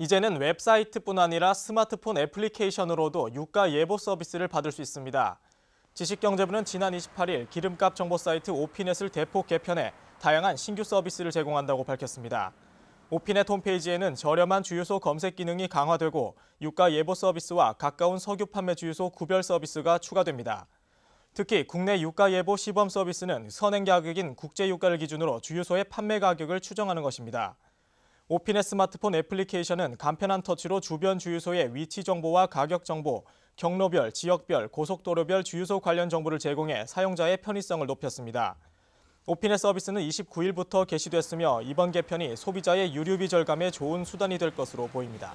이제는 웹사이트뿐 아니라 스마트폰 애플리케이션으로도 유가 예보 서비스를 받을 수 있습니다. 지식경제부는 지난 28일 기름값 정보 사이트 오피넷을 대폭 개편해 다양한 신규 서비스를 제공한다고 밝혔습니다. 오피넷 홈페이지에는 저렴한 주유소 검색 기능이 강화되고 유가 예보 서비스와 가까운 석유 판매 주유소 구별 서비스가 추가됩니다. 특히 국내 유가 예보 시범 서비스는 선행 가격인 국제 유가를 기준으로 주유소의 판매 가격을 추정하는 것입니다. 오피넷 스마트폰 애플리케이션은 간편한 터치로 주변 주유소의 위치 정보와 가격 정보, 경로별, 지역별, 고속도로별 주유소 관련 정보를 제공해 사용자의 편의성을 높였습니다. 오피넷 서비스는 29일부터 개시됐으며 이번 개편이 소비자의 유류비 절감에 좋은 수단이 될 것으로 보입니다.